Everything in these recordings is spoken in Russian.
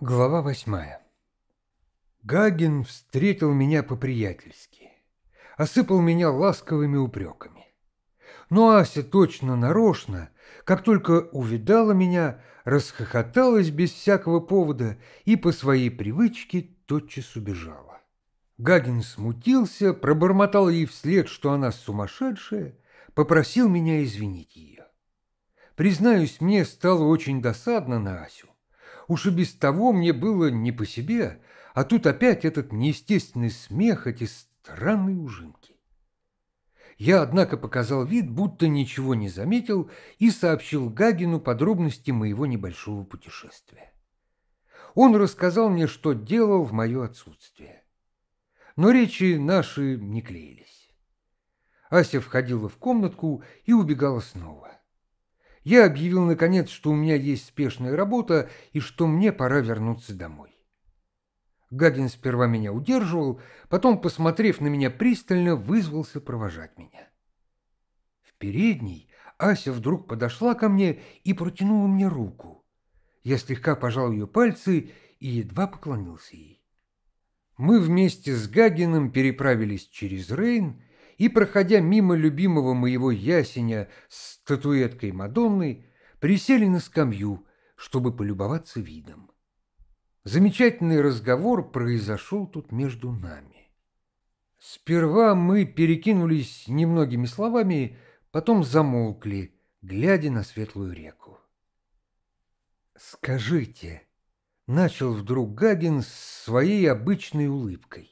Глава восьмая. Гагин встретил меня по-приятельски. Осыпал меня ласковыми упреками. Но Ася точно нарочно, как только увидала меня, расхохоталась без всякого повода и по своей привычке тотчас убежала. Гагин смутился, пробормотал ей вслед, что она сумасшедшая, попросил меня извинить ее. Признаюсь, мне стало очень досадно на Асю. Уж и без того мне было не по себе, а тут опять этот неестественный смех, эти странные ужинки. Я, однако, показал вид, будто ничего не заметил и сообщил Гагину подробности моего небольшого путешествия. Он рассказал мне, что делал в мое отсутствие. Но речи наши не клеились. Ася входила в комнатку и убегала снова я объявил наконец, что у меня есть спешная работа и что мне пора вернуться домой. Гагин сперва меня удерживал, потом, посмотрев на меня пристально, вызвался провожать меня. В передней Ася вдруг подошла ко мне и протянула мне руку. Я слегка пожал ее пальцы и едва поклонился ей. Мы вместе с Гагином переправились через Рейн и, проходя мимо любимого моего ясеня с статуэткой Мадонны, присели на скамью, чтобы полюбоваться видом. Замечательный разговор произошел тут между нами. Сперва мы перекинулись немногими словами, потом замолкли, глядя на светлую реку. «Скажите», — начал вдруг Гагин с своей обычной улыбкой,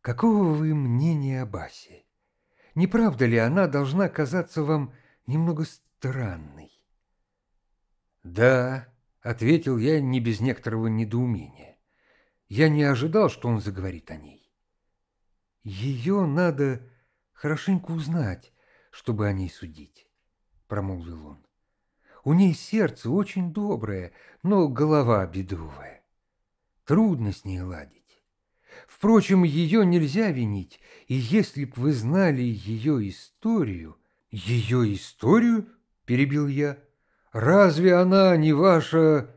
«какого вы мнения о Басе?» Не правда ли она должна казаться вам немного странной? «Да», — ответил я не без некоторого недоумения. Я не ожидал, что он заговорит о ней. «Ее надо хорошенько узнать, чтобы о ней судить», — промолвил он. «У ней сердце очень доброе, но голова бедовая. Трудно с ней ладить. Впрочем, ее нельзя винить, и если б вы знали ее историю... Ее историю? Перебил я. Разве она не ваша...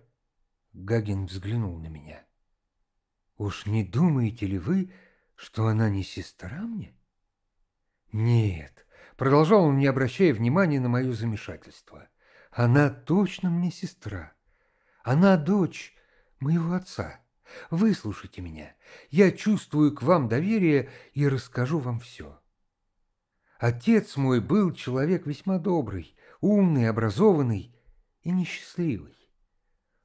Гагин взглянул на меня. Уж не думаете ли вы, что она не сестра мне? Нет, продолжал он, не обращая внимания на мое замешательство. Она точно мне сестра. Она дочь моего отца. Выслушайте меня. Я чувствую к вам доверие и расскажу вам все. Отец мой был человек весьма добрый, умный, образованный и несчастливый.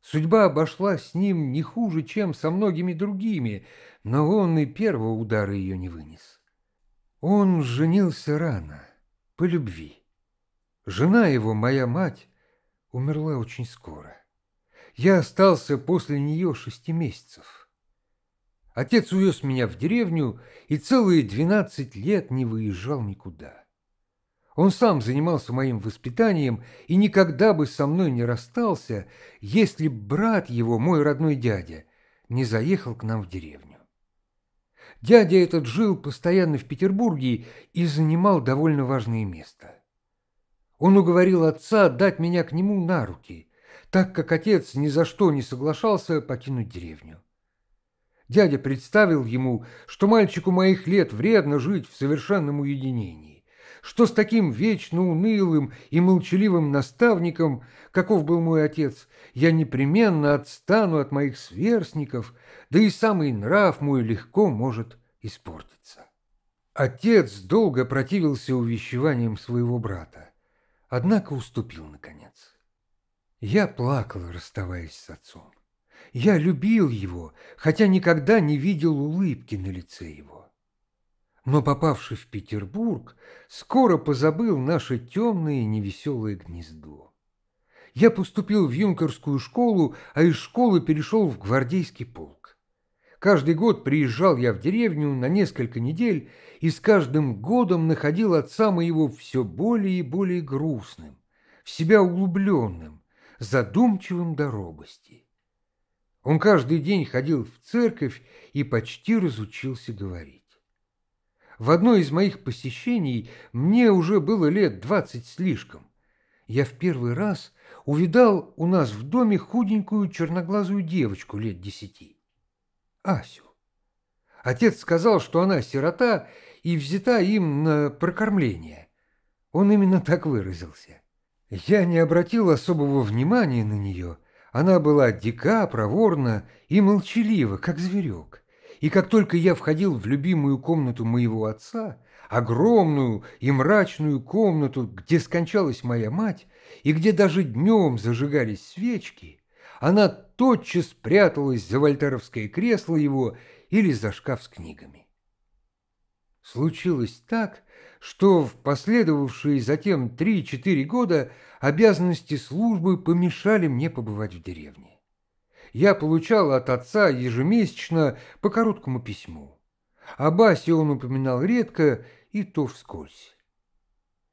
Судьба обошла с ним не хуже, чем со многими другими, но он и первого удара ее не вынес. Он женился рано, по любви. Жена его, моя мать, умерла очень скоро. Я остался после нее шести месяцев. Отец увез меня в деревню и целые двенадцать лет не выезжал никуда. Он сам занимался моим воспитанием и никогда бы со мной не расстался, если брат его, мой родной дядя, не заехал к нам в деревню. Дядя этот жил постоянно в Петербурге и занимал довольно важное место. Он уговорил отца дать меня к нему на руки – так как отец ни за что не соглашался покинуть деревню. Дядя представил ему, что мальчику моих лет вредно жить в совершенном уединении, что с таким вечно унылым и молчаливым наставником, каков был мой отец, я непременно отстану от моих сверстников, да и самый нрав мой легко может испортиться. Отец долго противился увещеваниям своего брата, однако уступил наконец. Я плакал, расставаясь с отцом. Я любил его, хотя никогда не видел улыбки на лице его. Но, попавший в Петербург, скоро позабыл наше темное и невеселое гнездо. Я поступил в юнкерскую школу, а из школы перешел в гвардейский полк. Каждый год приезжал я в деревню на несколько недель и с каждым годом находил отца моего все более и более грустным, в себя углубленным, задумчивым до робости. Он каждый день ходил в церковь и почти разучился говорить. В одной из моих посещений мне уже было лет двадцать слишком. Я в первый раз увидал у нас в доме худенькую черноглазую девочку лет десяти. Асю. Отец сказал, что она сирота и взята им на прокормление. Он именно так выразился. Я не обратил особого внимания на нее. Она была дика, проворна и молчалива, как зверек. И как только я входил в любимую комнату моего отца, огромную и мрачную комнату, где скончалась моя мать, и где даже днем зажигались свечки, она тотчас пряталась за вольтеровское кресло его или за шкаф с книгами. Случилось так, что в последовавшие затем 3-4 года обязанности службы помешали мне побывать в деревне. Я получал от отца ежемесячно по короткому письму. О Басе он упоминал редко и то вскользь.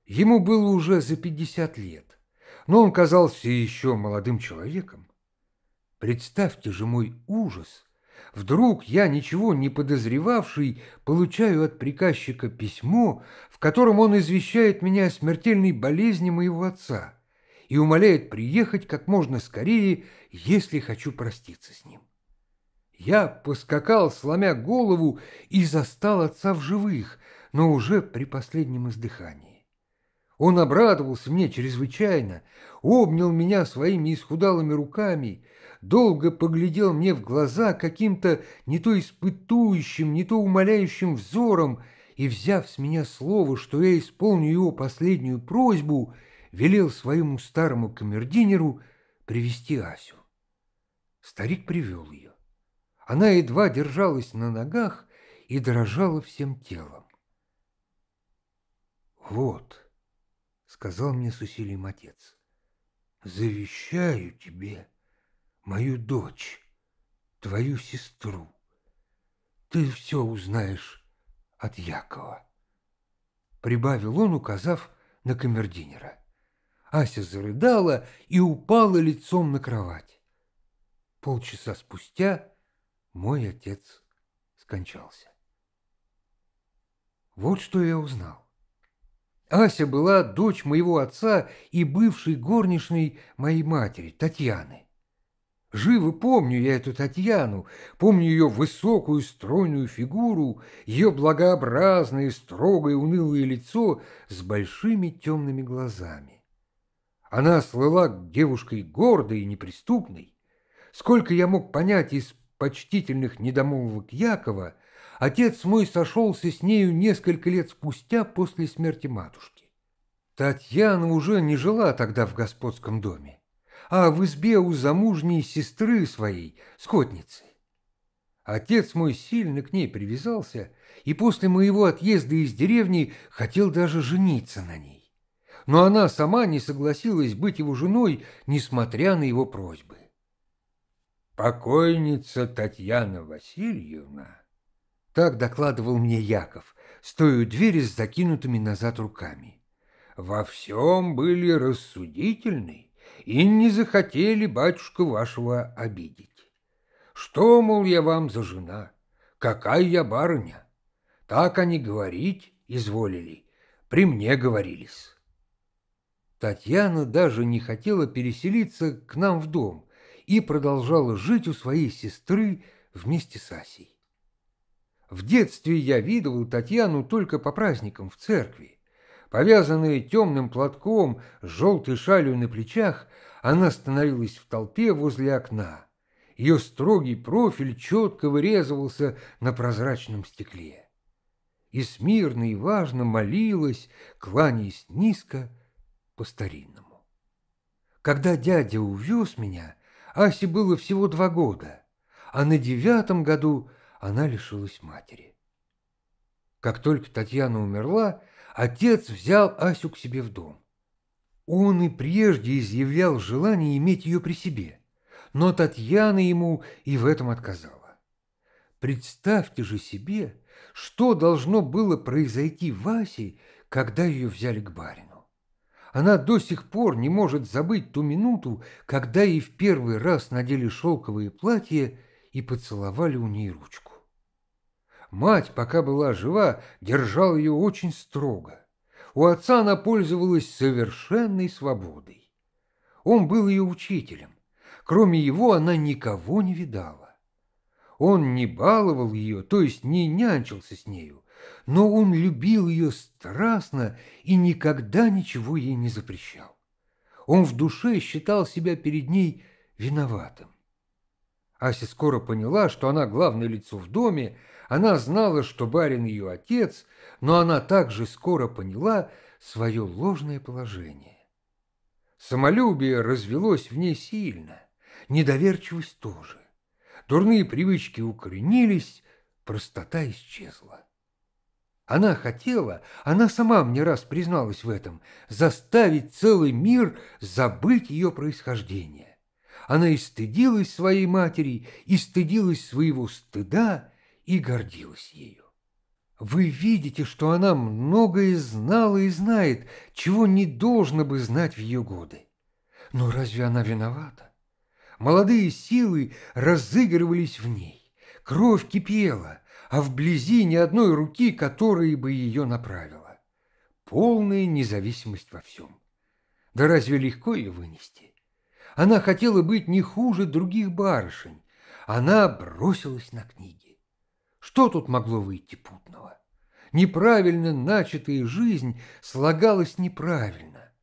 Ему было уже за 50 лет, но он казался еще молодым человеком. Представьте же мой ужас, Вдруг я, ничего не подозревавший, получаю от приказчика письмо, в котором он извещает меня о смертельной болезни моего отца и умоляет приехать как можно скорее, если хочу проститься с ним. Я поскакал, сломя голову, и застал отца в живых, но уже при последнем издыхании. Он обрадовался мне чрезвычайно, обнял меня своими исхудалыми руками долго поглядел мне в глаза каким-то не то испытующим, не то умоляющим взором, и, взяв с меня слово, что я исполню его последнюю просьбу, велел своему старому камердинеру привести Асю. Старик привел ее. Она едва держалась на ногах и дрожала всем телом. «Вот», — сказал мне с усилием отец, — «завещаю тебе» мою дочь, твою сестру. Ты все узнаешь от Якова. Прибавил он, указав на камердинера. Ася зарыдала и упала лицом на кровать. Полчаса спустя мой отец скончался. Вот что я узнал. Ася была дочь моего отца и бывшей горничной моей матери, Татьяны. Живо помню я эту Татьяну, помню ее высокую стройную фигуру, ее благообразное, строгое, унылое лицо с большими темными глазами. Она слыла девушкой гордой и неприступной. Сколько я мог понять из почтительных недомолвок Якова, отец мой сошелся с нею несколько лет спустя после смерти матушки. Татьяна уже не жила тогда в господском доме а в избе у замужней сестры своей, скотницы. Отец мой сильно к ней привязался и после моего отъезда из деревни хотел даже жениться на ней. Но она сама не согласилась быть его женой, несмотря на его просьбы. «Покойница Татьяна Васильевна», — так докладывал мне Яков, стоя у двери с закинутыми назад руками, — «во всем были рассудительны и не захотели, батюшку вашего обидеть. Что, мол, я вам за жена? Какая я барыня? Так они говорить изволили, при мне говорились. Татьяна даже не хотела переселиться к нам в дом и продолжала жить у своей сестры вместе с Асей. В детстве я видывал Татьяну только по праздникам в церкви. Повязанная темным платком с желтой шалью на плечах, она становилась в толпе возле окна. Ее строгий профиль четко вырезывался на прозрачном стекле. И смирно и важно молилась, кланяясь низко по-старинному. Когда дядя увез меня, Асе было всего два года, а на девятом году она лишилась матери. Как только Татьяна умерла, отец взял Асю к себе в дом. Он и прежде изъявлял желание иметь ее при себе, но Татьяна ему и в этом отказала. Представьте же себе, что должно было произойти в Асе, когда ее взяли к барину. Она до сих пор не может забыть ту минуту, когда ей в первый раз надели шелковые платье и поцеловали у ней ручку. Мать, пока была жива, держала ее очень строго. У отца она пользовалась совершенной свободой. Он был ее учителем. Кроме его она никого не видала. Он не баловал ее, то есть не нянчился с нею, но он любил ее страстно и никогда ничего ей не запрещал. Он в душе считал себя перед ней виноватым. Ася скоро поняла, что она главное лицо в доме, она знала, что барин ее отец, но она также скоро поняла свое ложное положение. Самолюбие развелось в ней сильно, недоверчивость тоже. Дурные привычки укоренились, простота исчезла. Она хотела, она сама мне раз призналась в этом, заставить целый мир забыть ее происхождение. Она и стыдилась своей матери, и стыдилась своего стыда, и гордилась ею. Вы видите, что она многое знала и знает, чего не должно бы знать в ее годы. Но разве она виновата? Молодые силы разыгрывались в ней, кровь кипела, а вблизи ни одной руки, которая бы ее направила. Полная независимость во всем. Да разве легко ее вынести? Она хотела быть не хуже других барышень. Она бросилась на книги. Что тут могло выйти путного? Неправильно начатая жизнь слагалась неправильно,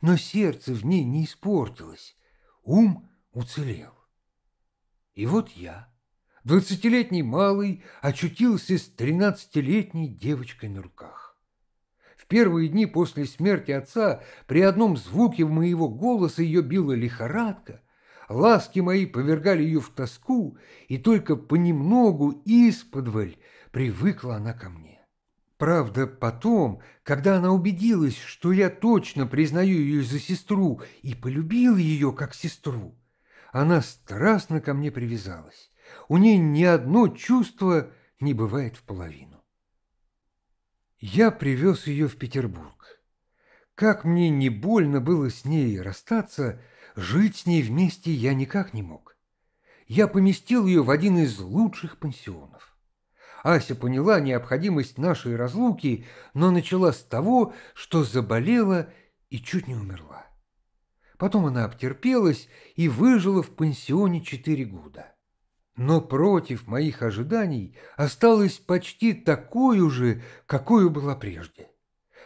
но сердце в ней не испортилось, ум уцелел. И вот я, двадцатилетний малый, очутился с тринадцатилетней девочкой на руках. В первые дни после смерти отца при одном звуке моего голоса ее била лихорадка, ласки мои повергали ее в тоску, и только понемногу исподволь привыкла она ко мне. Правда, потом, когда она убедилась, что я точно признаю ее за сестру и полюбил ее как сестру, она страстно ко мне привязалась. У ней ни одно чувство не бывает в половину. Я привез ее в Петербург. Как мне не больно было с ней расстаться, Жить с ней вместе я никак не мог. Я поместил ее в один из лучших пансионов. Ася поняла необходимость нашей разлуки, но начала с того, что заболела и чуть не умерла. Потом она обтерпелась и выжила в пансионе четыре года. Но против моих ожиданий осталась почти такой же, какой была прежде.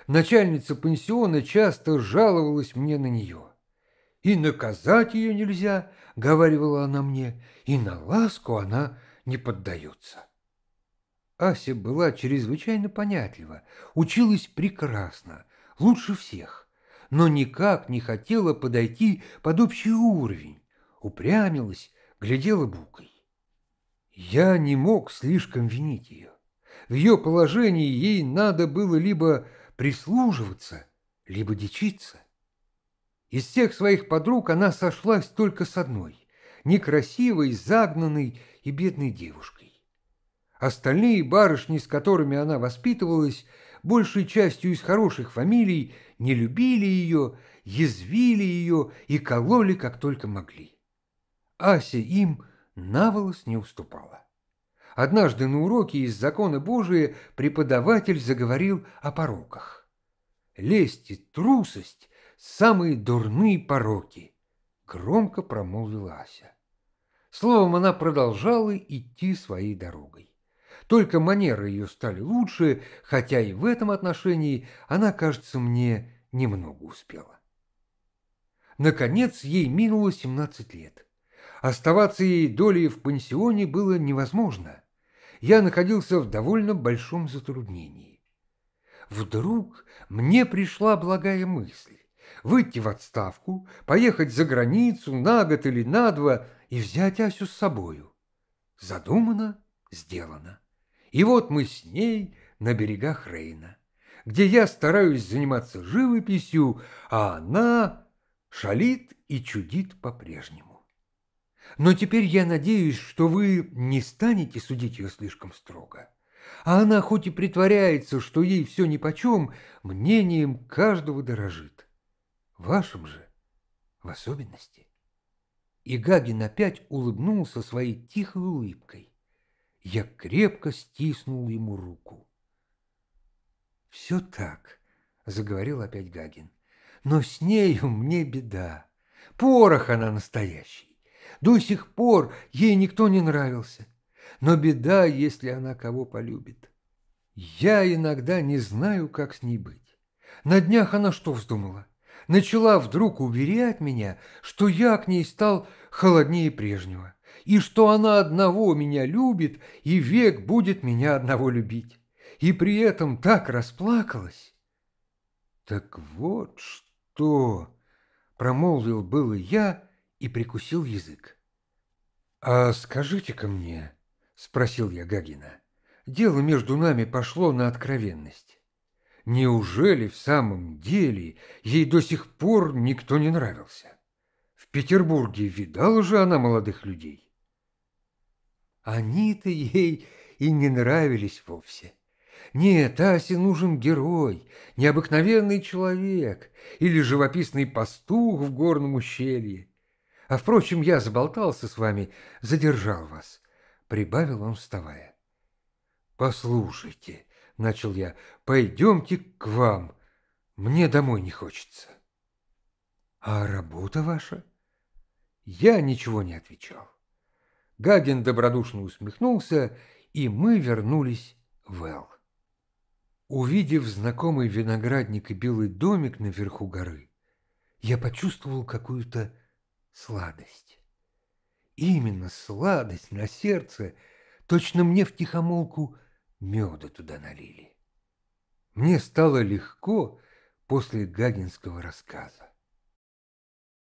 Начальница пансиона часто жаловалась мне на нее и наказать ее нельзя, — говорила она мне, — и на ласку она не поддается. Ася была чрезвычайно понятлива, училась прекрасно, лучше всех, но никак не хотела подойти под общий уровень, упрямилась, глядела букой. Я не мог слишком винить ее. В ее положении ей надо было либо прислуживаться, либо дичиться. Из всех своих подруг она сошлась только с одной, некрасивой, загнанной и бедной девушкой. Остальные барышни, с которыми она воспитывалась, большей частью из хороших фамилий, не любили ее, язвили ее и кололи, как только могли. Ася им наволос не уступала. Однажды на уроке из закона Божия преподаватель заговорил о пороках. Лесть и трусость самые дурные пороки», — громко промолвила Ася. Словом, она продолжала идти своей дорогой. Только манеры ее стали лучше, хотя и в этом отношении она, кажется, мне немного успела. Наконец, ей минуло 17 лет. Оставаться ей долей в пансионе было невозможно. Я находился в довольно большом затруднении. Вдруг мне пришла благая мысль выйти в отставку, поехать за границу на год или на два и взять Асю с собою. Задумано, сделано. И вот мы с ней на берегах Рейна, где я стараюсь заниматься живописью, а она шалит и чудит по-прежнему. Но теперь я надеюсь, что вы не станете судить ее слишком строго. А она хоть и притворяется, что ей все нипочем, мнением каждого дорожит вашим же в особенности. И Гагин опять улыбнулся своей тихой улыбкой. Я крепко стиснул ему руку. «Все так», — заговорил опять Гагин, — «но с нею мне беда. Порох она настоящий. До сих пор ей никто не нравился. Но беда, если она кого полюбит. Я иногда не знаю, как с ней быть. На днях она что вздумала? начала вдруг уверять меня, что я к ней стал холоднее прежнего, и что она одного меня любит и век будет меня одного любить, и при этом так расплакалась. «Так вот что!» – промолвил было я и прикусил язык. «А скажите-ка мне», – спросил я Гагина, – «дело между нами пошло на откровенность». Неужели в самом деле ей до сих пор никто не нравился? В Петербурге видала же она молодых людей. Они-то ей и не нравились вовсе. Нет, Асе нужен герой, необыкновенный человек или живописный пастух в горном ущелье. А, впрочем, я заболтался с вами, задержал вас, — прибавил он, вставая. «Послушайте, – начал я, – «пойдемте к вам. Мне домой не хочется». «А работа ваша?» Я ничего не отвечал. Гагин добродушно усмехнулся, и мы вернулись в Эл. Увидев знакомый виноградник и белый домик наверху горы, я почувствовал какую-то сладость. Именно сладость на сердце, точно мне в тихомолку меда туда налили. Мне стало легко после Гагинского рассказа.